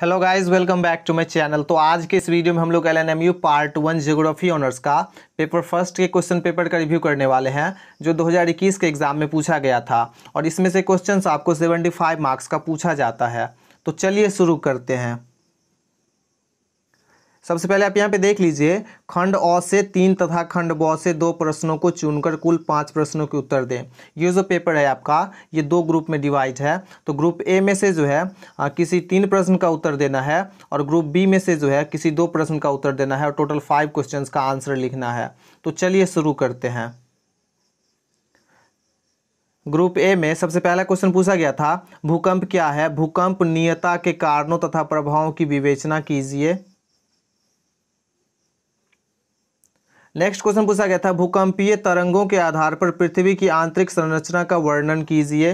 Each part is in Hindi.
hello guys welcome back to my channel तो आज के इस वीडियो में हम लोग L N M U part one geography honours का पेपर फर्स्ट के क्वेश्चन पेपर का रिव्यू करने वाले हैं जो 2021 के एग्ज़ाम में पूछा गया था और इसमें से क्वेश्चंस आपको 75 मार्क्स का पूछा जाता है तो चलिए शुरू करते हैं सबसे पहले आप यहाँ पे देख लीजिए खंड अ से तीन तथा खंड ब से दो प्रश्नों को चुनकर कुल पांच प्रश्नों के उत्तर दें ये जो पेपर है आपका ये दो ग्रुप में डिवाइड है तो ग्रुप ए में से जो है आ, किसी तीन प्रश्न का उत्तर देना है और ग्रुप बी में से जो है किसी दो प्रश्न का उत्तर देना है और टोटल फाइव क्वेश्चन का आंसर लिखना है तो चलिए शुरू करते हैं ग्रुप ए में सबसे पहला क्वेश्चन पूछा गया था भूकंप क्या है भूकंप नियता के कारणों तथा प्रभावों की विवेचना कीजिए नेक्स्ट क्वेश्चन पूछा गया था भूकंपीय तरंगों के आधार पर पृथ्वी की आंतरिक संरचना का वर्णन कीजिए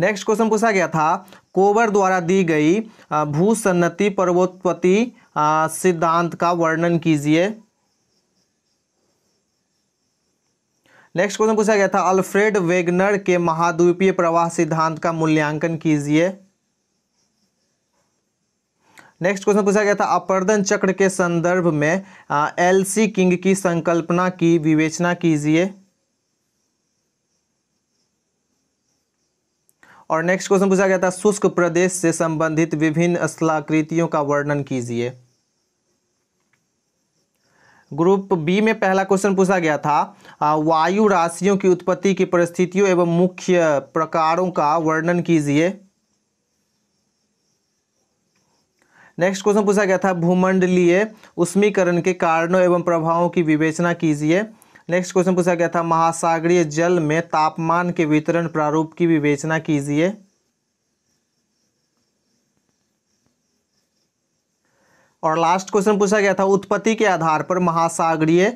नेक्स्ट क्वेश्चन पूछा गया था कोबर द्वारा दी गई भूसन्नति पर्वोत्पत्ति सिद्धांत का वर्णन कीजिए नेक्स्ट क्वेश्चन पूछा गया था अल्फ्रेड वेगनर के महाद्वीपीय प्रवाह सिद्धांत का मूल्यांकन कीजिए नेक्स्ट क्वेश्चन पूछा गया था अपर्दन चक्र के संदर्भ में एल सी किंग की संकल्पना की विवेचना कीजिए और नेक्स्ट क्वेश्चन पूछा गया था शुष्क प्रदेश से संबंधित विभिन्न स्थलाकृतियों का वर्णन कीजिए ग्रुप बी में पहला क्वेश्चन पूछा गया था वायु राशियों की उत्पत्ति की परिस्थितियों एवं मुख्य प्रकारों का वर्णन कीजिए नेक्स्ट क्वेश्चन पूछा गया था भूमंडलीय उष्मीकरण के कारणों एवं प्रभावों की विवेचना कीजिए नेक्स्ट क्वेश्चन पूछा गया था महासागरीय जल में तापमान के वितरण प्रारूप की विवेचना कीजिए और लास्ट क्वेश्चन पूछा गया था उत्पत्ति के आधार पर महासागरीय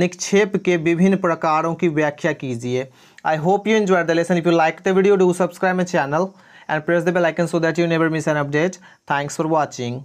निक्षेप के विभिन्न प्रकारों की व्याख्या कीजिए I hope you enjoy the lesson if you like the video do subscribe my channel and press the bell icon so that you never miss an update thanks for watching